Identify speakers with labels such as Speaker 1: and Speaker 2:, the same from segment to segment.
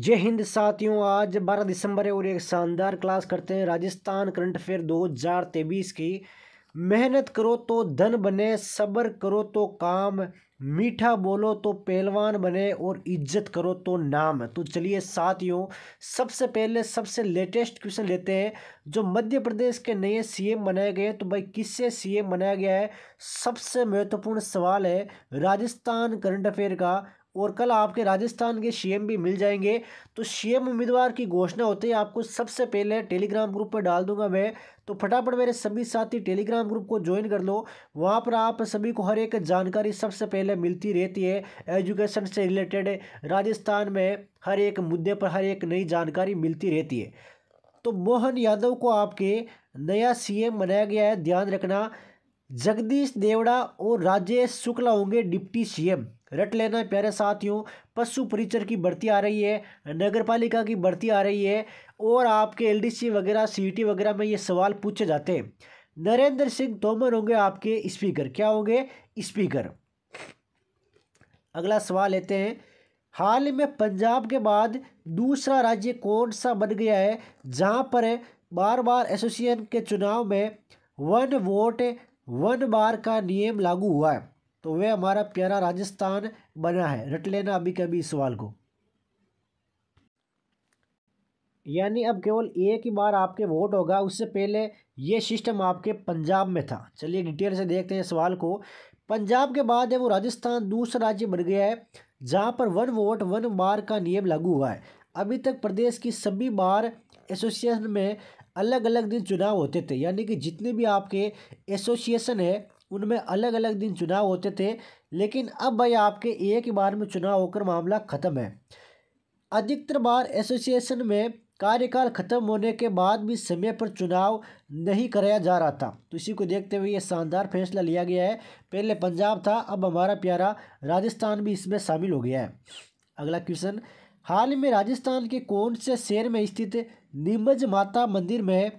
Speaker 1: जय हिंद साथियों आज 12 दिसंबर है और एक शानदार क्लास करते हैं राजस्थान करंट अफेयर तेईस की मेहनत करो तो धन बने सब्र करो तो काम मीठा बोलो तो पहलवान बने और इज्जत करो तो नाम तो चलिए साथियों सबसे पहले सबसे लेटेस्ट क्वेश्चन लेते हैं जो मध्य प्रदेश के नए सीएम बनाए गए हैं तो भाई किससे सीएम बनाया गया है सबसे महत्वपूर्ण सवाल है राजस्थान करंट अफेयर का और कल आपके राजस्थान के सीएम भी मिल जाएंगे तो सीएम उम्मीदवार की घोषणा होते ही आपको सबसे पहले टेलीग्राम ग्रुप पर डाल दूंगा मैं तो फटाफट मेरे सभी साथी टेलीग्राम ग्रुप को ज्वाइन कर लो वहाँ पर आप सभी को हर एक जानकारी सबसे पहले मिलती रहती है एजुकेशन से रिलेटेड राजस्थान में हर एक मुद्दे पर हर एक नई जानकारी मिलती रहती है तो मोहन यादव को आपके नया सी बनाया गया है ध्यान रखना जगदीश देवड़ा और राजेश शुक्ला होंगे डिप्टी सीएम रट लेना प्यारे साथियों पशु परिचर की बढ़ती आ रही है नगर पालिका की बढ़ती आ रही है और आपके एलडीसी वगैरह सीटी वगैरह में ये सवाल पूछे जाते हैं नरेंद्र सिंह तोमर होंगे आपके स्पीकर क्या होंगे स्पीकर अगला सवाल लेते हैं हाल में पंजाब के बाद दूसरा राज्य कौन सा बन गया है जहाँ पर बार बार एसोसिएशन के चुनाव में वन वोट वन बार का नियम लागू हुआ है तो वह हमारा प्यारा राजस्थान बना है रट लेना अभी कभी इस सवाल को यानी अब केवल एक ही बार आपके वोट होगा उससे पहले ये सिस्टम आपके पंजाब में था चलिए डिटेल से देखते हैं सवाल को पंजाब के बाद है वो राजस्थान दूसरा राज्य बन गया है जहाँ पर वन वोट वन बार का नियम लागू हुआ है अभी तक प्रदेश की सभी बार एसोसिएशन में अलग अलग दिन चुनाव होते थे यानी कि जितने भी आपके एसोसिएशन है उनमें अलग अलग दिन चुनाव होते थे लेकिन अब भाई आपके एक ही बार में चुनाव होकर मामला ख़त्म है अधिकतर बार एसोसिएशन में कार्यकाल खत्म होने के बाद भी समय पर चुनाव नहीं कराया जा रहा था तो इसी को देखते हुए ये शानदार फैसला लिया गया है पहले पंजाब था अब हमारा प्यारा राजस्थान भी इसमें शामिल हो गया है अगला क्वेश्चन हाल ही में राजस्थान के कौन से शहर में स्थित नीमज माता मंदिर में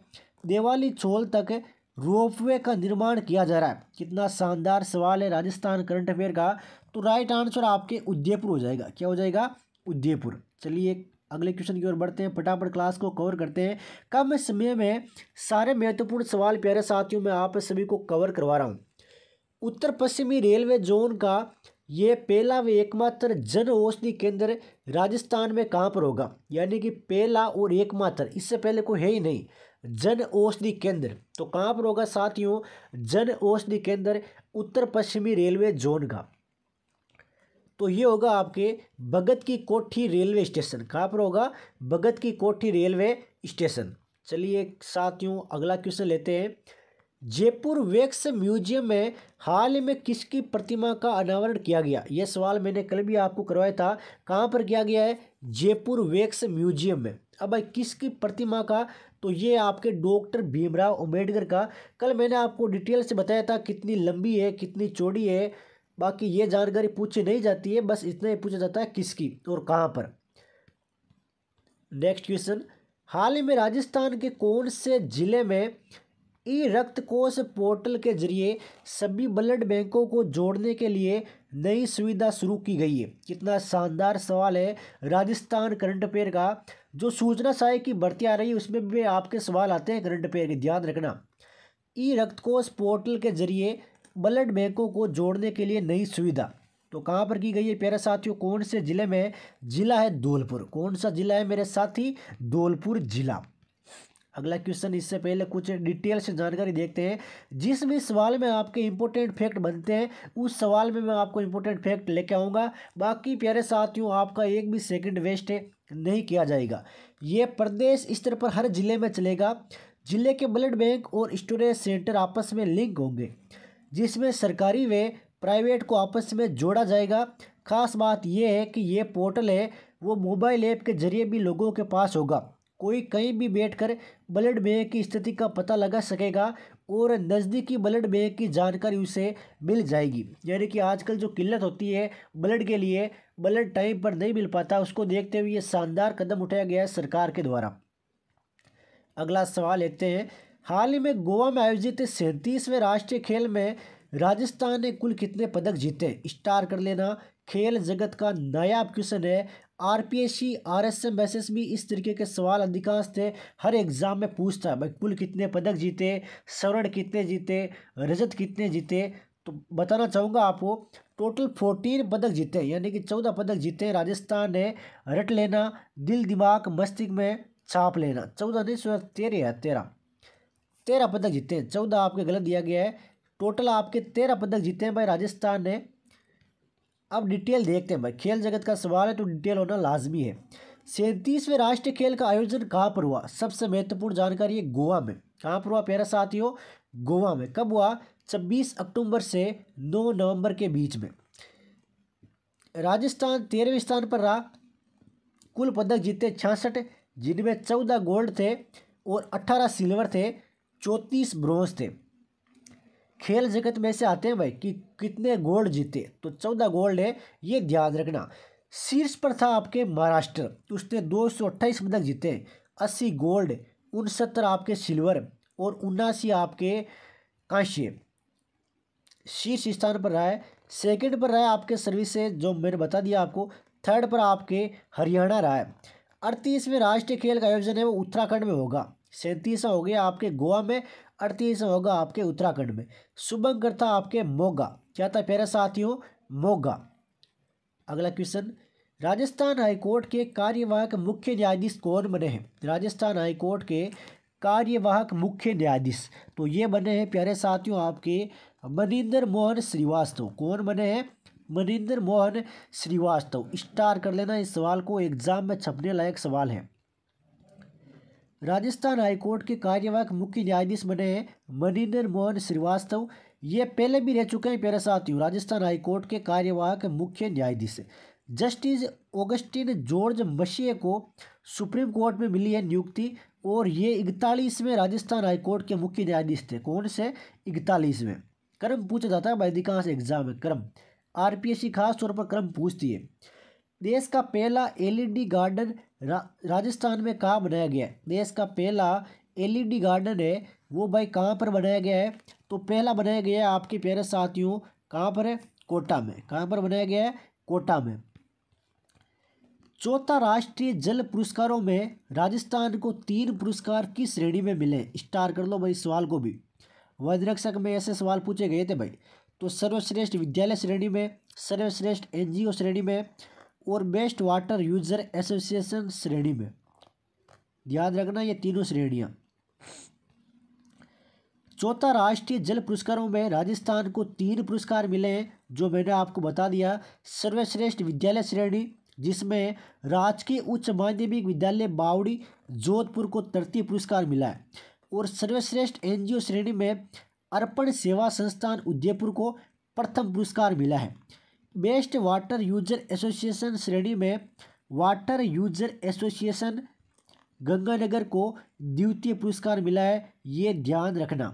Speaker 1: देवाली छोल तक रोपवे का निर्माण किया जा रहा है कितना शानदार सवाल है राजस्थान करंट अफेयर का तो राइट आंसर आपके उदयपुर हो जाएगा क्या हो जाएगा उदयपुर चलिए अगले क्वेश्चन की ओर बढ़ते हैं फटाफट क्लास को कवर करते हैं कम समय में सारे महत्वपूर्ण सवाल प्यारे साथियों में आप सभी को कवर करवा रहा हूँ उत्तर पश्चिमी रेलवे जोन का ये पहला व एकमात्र जन औषधि केंद्र राजस्थान में कहाँ पर होगा यानी कि पहला और एकमात्र इससे पहले कोई है ही नहीं जन औषधि केंद्र तो कहाँ पर होगा साथियों जन औषधि केंद्र उत्तर पश्चिमी रेलवे जोन का तो ये होगा आपके भगत की कोठी रेलवे स्टेशन कहाँ पर होगा भगत की कोठी रेलवे स्टेशन चलिए साथियों अगला क्वेश्चन लेते हैं जयपुर वेक्स म्यूजियम में हाल में किसकी प्रतिमा का अनावरण किया गया यह सवाल मैंने कल भी आपको करवाया था कहाँ पर किया गया है जयपुर वेक्स म्यूजियम में अब भाई किसकी प्रतिमा का तो ये आपके डॉक्टर भीमराव अम्बेडकर का कल मैंने आपको डिटेल से बताया था कितनी लंबी है कितनी चौड़ी है बाकी ये जानकारी पूछी नहीं जाती है बस इतना ही पूछा जाता है किसकी और कहाँ पर नेक्स्ट क्वेश्चन हाल ही में राजस्थान के कौन से ज़िले में ई रक्त कोष पोर्टल के जरिए सभी ब्लड बैंकों को जोड़ने के लिए नई सुविधा शुरू की गई है कितना शानदार सवाल है राजस्थान करंट अफेयर का जो सूचना सहाय की बढ़ती आ रही है उसमें भी आपके सवाल आते हैं करंट अफेयर के ध्यान रखना ई रक्त कोष पोर्टल के जरिए ब्लड बैंकों को जोड़ने के लिए नई सुविधा तो कहाँ पर की गई है प्यारे साथियों कौन से ज़िले में जिला है धौलपुर कौन सा जिला है मेरे साथी धौलपुर जिला अगला क्वेश्चन इससे पहले कुछ डिटेल से जानकारी देखते हैं जिस भी सवाल में आपके इंपॉर्टेंट फैक्ट बनते हैं उस सवाल में मैं आपको इंपॉर्टेंट फैक्ट लेके आऊँगा बाकी प्यारे साथियों आपका एक भी सेकंड वेस्ट है नहीं किया जाएगा ये प्रदेश स्तर पर हर जिले में चलेगा जिले के ब्लड बैंक और स्टोरेज सेंटर आपस में लिंक होंगे जिसमें सरकारी व प्राइवेट को आपस में जोड़ा जाएगा खास बात यह है कि ये पोर्टल है वो मोबाइल ऐप के जरिए भी लोगों के पास होगा कोई कहीं भी बैठकर ब्लड बैंक की स्थिति का पता लगा सकेगा और नज़दीकी ब्लड बैंक की जानकारी उसे मिल जाएगी यानी कि आजकल जो किल्लत होती है ब्लड के लिए ब्लड टाइम पर नहीं मिल पाता उसको देखते हुए ये शानदार कदम उठाया गया है सरकार के द्वारा अगला सवाल लेते हैं हाल ही में गोवा में आयोजित सैंतीसवें राष्ट्रीय खेल में राजस्थान ने कुल कितने पदक जीते स्टार कर लेना खेल जगत का नया क्वेश्चन है R P S C R S M S S B इस तरीके के सवाल अधिकांश थे हर एग्ज़ाम में पूछता है भाई कुल कितने पदक जीते स्वर्ण कितने जीते रजत कितने जीते तो बताना चाहूँगा आपको टोटल फोर्टीन पदक जीते यानी कि चौदह पदक जीते राजस्थान ने रट लेना दिल दिमाग मस्तिष्क में छाप लेना चौदह नहीं सोलह तेरह है तेरह तेरह पदक जीते हैं चौदह आपके गलत दिया गया है टोटल आपके तेरह पदक जीते हैं भाई राजस्थान ने अब डिटेल देखते हैं भाई खेल जगत का सवाल है तो डिटेल होना लाजमी है सैंतीसवें राष्ट्रीय खेल का आयोजन कहाँ पर हुआ सबसे महत्वपूर्ण जानकारी है गोवा में कहाँ पर हुआ प्यारा साथियों गोवा में कब हुआ 26 अक्टूबर से 9 नवंबर के बीच में राजस्थान तेरहवें स्थान पर रहा कुल पदक जीते छियासठ जिनमें चौदह गोल्ड थे और अट्ठारह सिल्वर थे चौंतीस ब्रॉन्ज थे खेल जगत में से आते हैं भाई कि कितने गोल्ड जीते तो चौदह गोल्ड है ये ध्यान रखना शीर्ष पर था आपके महाराष्ट्र उसने दो सौ अट्ठाईस पदक जीते अस्सी गोल्ड उनसत्तर आपके सिल्वर और उन्नासी आपके कांस्य शीर्ष स्थान पर रहा है सेकेंड पर रहा है आपके सर्विस जो मैंने बता दिया आपको थर्ड पर आपके हरियाणा रहा है अड़तीसवें राष्ट्रीय खेल का आयोजन है वो उत्तराखंड में होगा सैंतीसवा हो गया आपके गोवा में अड़तीसवा होगा आपके उत्तराखंड में शुभंकर था आपके मोगा क्या था प्यारे साथियों मोगा अगला क्वेश्चन राजस्थान हाईकोर्ट के कार्यवाहक मुख्य न्यायाधीश कौन बने हैं राजस्थान हाईकोर्ट के कार्यवाहक मुख्य न्यायाधीश तो ये बने हैं प्यारे साथियों आपके मनिंदर मोहन श्रीवास्तव कौन बने हैं मनिंदर मोहन श्रीवास्तव स्टार कर लेना इस सवाल को एग्जाम में छपने लायक सवाल है राजस्थान हाईकोर्ट के कार्यवाहक मुख्य न्यायाधीश बने हैं मनिंदर मोहन श्रीवास्तव ये पहले भी रह चुके हैं पेरे साथियों राजस्थान हाईकोर्ट के कार्यवाहक मुख्य न्यायाधीश जस्टिस ओगस्टिन जॉर्ज मशी को सुप्रीम कोर्ट में मिली है नियुक्ति और ये इकतालीसवें राजस्थान हाईकोर्ट के मुख्य न्यायाधीश थे कौन से इकतालीसवें क्रम पूछा जाता है अधिकांश एग्जाम में क्रम आरपीएससी खास तौर पर क्रम पूछती है देश का पहला एलईडी गार्डन रा, राजस्थान में कहाँ बनाया गया है देश का पहला एलईडी गार्डन है वो भाई कहाँ पर बनाया गया है तो पहला बनाया गया है आपके प्यारे साथियों कहाँ पर है कोटा में कहाँ पर बनाया गया है कोटा में चौथा राष्ट्रीय जल पुरस्कारों में राजस्थान को तीन पुरस्कार की श्रेणी में मिले स्टार कर लो भाई सवाल को भी वज्रक्षक में ऐसे सवाल पूछे गए थे भाई तो सर्वश्रेष्ठ विद्यालय श्रेणी में सर्वश्रेष्ठ एनजीओ श्रेणी में और बेस्ट वाटर यूज़र एसोसिएशन श्रेणी में याद रखना ये तीनों श्रेणियाँ चौथा राष्ट्रीय जल पुरस्कारों में राजस्थान को तीन पुरस्कार मिले हैं जो मैंने आपको बता दिया सर्वश्रेष्ठ विद्यालय श्रेणी जिसमें राजकीय उच्च माध्यमिक विद्यालय बावड़ी जोधपुर को तृतीय पुरस्कार मिला है और सर्वश्रेष्ठ एनजीओ श्रेणी में अर्पण सेवा संस्थान उदयपुर को प्रथम पुरस्कार मिला है बेस्ट वाटर यूजर एसोसिएशन श्रेणी में वाटर यूजर एसोसिएशन गंगानगर को द्वितीय पुरस्कार मिला है ये ध्यान रखना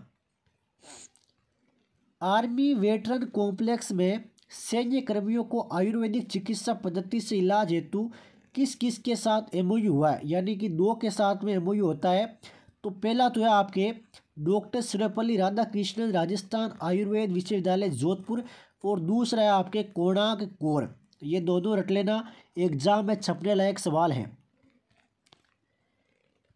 Speaker 1: आर्मी वेटरन कॉम्प्लेक्स में सैन्य कर्मियों को आयुर्वेदिक चिकित्सा पद्धति से इलाज हेतु किस किस के साथ एमओयू हुआ है यानी कि दो के साथ में एमओयू होता है तो पहला तो है आपके डॉक्टर सर्वपल्ली राधाकृष्णन राजस्थान आयुर्वेद विश्वविद्यालय जोधपुर और दूसरा है आपके कोणाक कोर तो ये दोनों रट लेना एग्जाम में छपने लायक सवाल है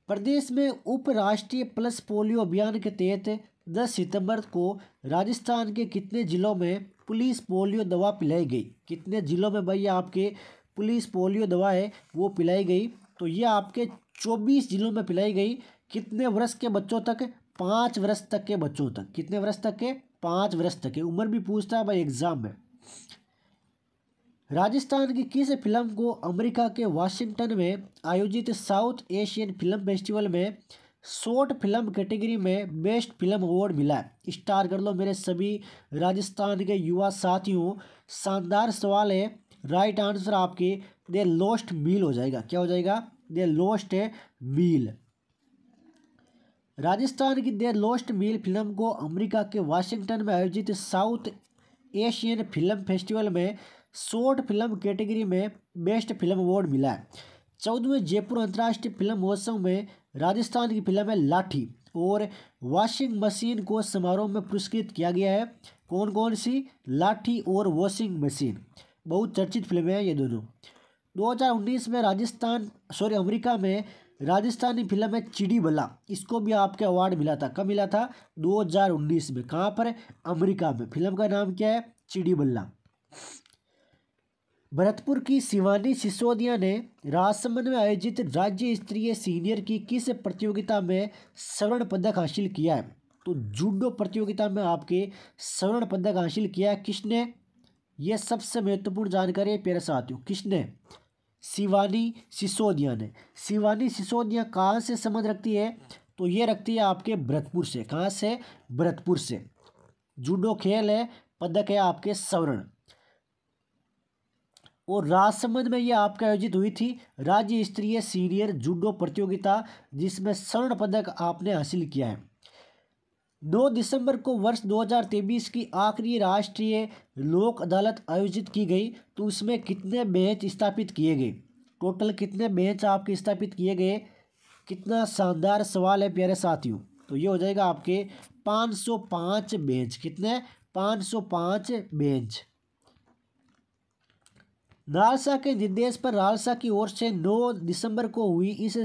Speaker 1: प्रदेश में उपराष्ट्रीय प्लस पोलियो अभियान के तहत 10 सितंबर को राजस्थान के कितने ज़िलों में पुलिस पोलियो दवा पिलाई गई कितने ज़िलों में भाई आपके पुलिस पोलियो दवा है वो पिलाई गई तो ये आपके 24 ज़िलों में पिलाई गई कितने वर्ष के बच्चों तक पाँच वर्ष तक के बच्चों तक कितने वर्ष तक के पाँच वर्ष तक है उम्र भी पूछता है भाई एग्ज़ाम में राजस्थान की किस फिल्म को अमेरिका के वाशिंगटन में आयोजित साउथ एशियन फिल्म फेस्टिवल में शॉर्ट फिल्म कैटेगरी में बेस्ट फिल्म अवार्ड मिला है स्टार कर लो मेरे सभी राजस्थान के युवा साथियों शानदार सवाल है राइट आंसर आपके दे लोस्ट मील हो जाएगा क्या हो जाएगा दे लोस्ट मील राजस्थान की देर लोस्ट मील फिल्म को अमेरिका के वाशिंगटन में आयोजित साउथ एशियन फिल्म फेस्टिवल में शॉर्ट फिल्म कैटेगरी में बेस्ट फिल्म अवार्ड मिला है चौदहवें जयपुर अंतर्राष्ट्रीय फिल्म महोत्सव में राजस्थान की फिल्म है लाठी और वॉशिंग मशीन को समारोह में पुरस्कृत किया गया है कौन कौन सी लाठी और वॉशिंग मशीन बहुत चर्चित फिल्में हैं ये दोनों 2019 में राजस्थान सॉरी अमेरिका में राजस्थानी फिल्म है चिड़ी बल्ला इसको भी आपके अवार्ड मिला था कब मिला था 2019 में कहाँ पर अमेरिका में फिल्म का नाम क्या है चिड़ी बल्ला भरतपुर की शिवानी सिसोदिया ने राजसमंद में आयोजित राज्य स्तरीय सीनियर की किस प्रतियोगिता में स्वर्ण पदक हासिल किया है तो जूडो प्रतियोगिता में आपके स्वर्ण पदक हासिल किया है किसने यह सबसे महत्वपूर्ण जानकारी है पेरे साथियों किसने शिवानी सिसोदिया ने शिवानी सिसोदिया कहाँ से संबंध रखती है तो ये रखती है आपके भरतपुर से कहाँ से भरतपुर से जूडो खेल है पदक है आपके सवर्ण और राजसमंद में यह आपके आयोजित हुई थी राज्य स्तरीय सीनियर जूडो प्रतियोगिता जिसमें स्वर्ण पदक आपने हासिल किया है 9 दिसंबर को वर्ष 2023 की आखिरी राष्ट्रीय लोक अदालत आयोजित की गई तो उसमें कितने बेंच स्थापित किए गए टोटल कितने बेंच आपके स्थापित किए गए कितना शानदार सवाल है प्यारे साथियों तो ये हो जाएगा आपके 505 बेंच कितने 505 बेंच रालसा के निर्देश पर रालसा की ओर से 9 दिसंबर को हुई इस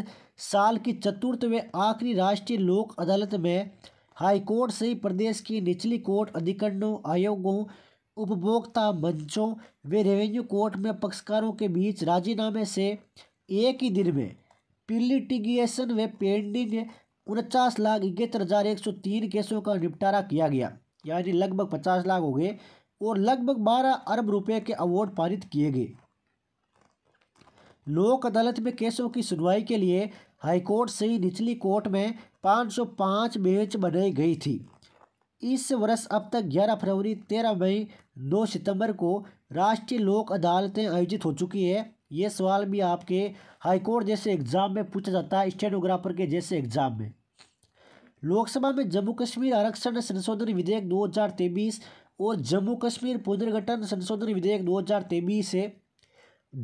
Speaker 1: साल की चतुर्थ व आखिरी राष्ट्रीय लोक अदालत में हाईकोर्ट से प्रदेश की निचली कोर्ट अधिकरणों आयोगों उपभोक्ता मंचों व रेवेन्यू कोर्ट में पक्षकारों के बीच राजीनामे से एक ही दिन में पिलिटिगेशन व पेंडिंग उनचास लाख इकहत्तर हज़ार एक सौ तीन केसों का निपटारा किया गया यानी लगभग पचास लाख हो गए और लगभग बारह अरब रुपए के अवार्ड पारित किए गए लोक अदालत में केसों की सुनवाई के लिए हाईकोर्ट से ही निचली कोर्ट में 505 बेंच बनाई गई थी इस वर्ष अब तक 11 फरवरी 13 मई 9 सितंबर को राष्ट्रीय लोक अदालतें आयोजित हो चुकी है ये सवाल भी आपके हाईकोर्ट जैसे एग्ज़ाम में पूछा जाता है स्टेनोग्राफर के जैसे एग्ज़ाम में लोकसभा में जम्मू कश्मीर आरक्षण संशोधन विधेयक दो और जम्मू कश्मीर पुनर्गठन संशोधन विधेयक दो हजार तेईस से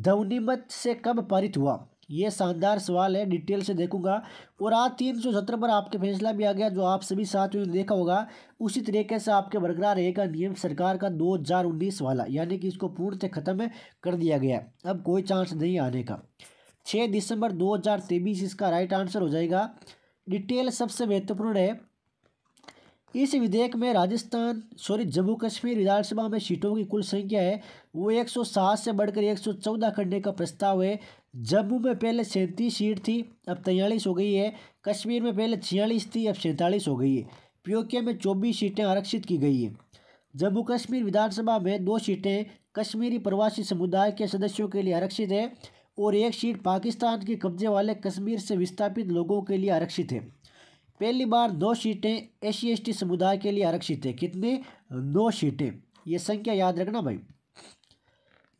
Speaker 1: ध्वनिमत से कब पारित हुआ ये शानदार सवाल है डिटेल से देखूंगा और आज तीन सौ सत्रह पर आपके फैसला भी आ गया जो आप सभी साथियों ने देखा होगा उसी तरीके से आपके बरकरार रहेगा नियम सरकार का दो हजार उन्नीस वाला यानी कि इसको पूर्णतः खत्म कर दिया गया अब कोई चांस नहीं आने का छः दिसंबर दो हजार तेईस इसका राइट आंसर हो जाएगा डिटेल सबसे महत्वपूर्ण है इस विधेयक में राजस्थान सॉरी जम्मू कश्मीर विधानसभा में सीटों की कुल संख्या है वो 107 से बढ़कर 114 करने का प्रस्ताव है जम्मू में पहले सैंतीस सीट थी अब तैंतालीस हो गई है कश्मीर में पहले छियालीस थी अब सैंतालीस हो गई है पीओके में चौबीस सीटें आरक्षित की गई हैं जम्मू कश्मीर विधानसभा में दो सीटें कश्मीरी प्रवासी समुदाय के सदस्यों के लिए आरक्षित है और एक सीट पाकिस्तान के कब्जे वाले कश्मीर से विस्थापित लोगों के लिए आरक्षित है पहली बार दो सीटें एस सी समुदाय के लिए आरक्षित है कितने नौ सीटें ये संख्या याद रखना भाई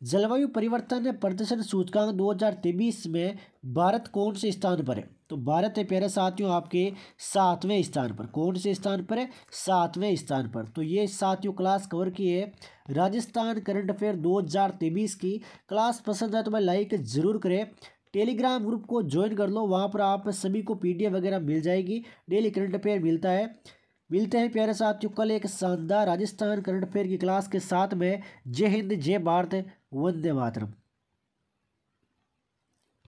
Speaker 1: जलवायु परिवर्तन प्रदर्शन सूचकांक 2023 में भारत कौन से स्थान पर है तो भारत है प्यारे साथियों आपके सातवें स्थान पर कौन से स्थान पर है सातवें स्थान पर तो ये साथियों क्लास कवर की है राजस्थान करंट अफेयर 2023 की क्लास पसंद आए तो मैं लाइक ज़रूर करें टेलीग्राम ग्रुप को ज्वाइन कर लो वहाँ पर आप सभी को एफ वगैरह मिल जाएगी डेली करंट अफेयर मिलता है मिलते हैं प्यारे साथियों कल एक शानदार राजस्थान करंट अफेयर की क्लास के साथ में जय हिंद जय भारत वंदे मातरम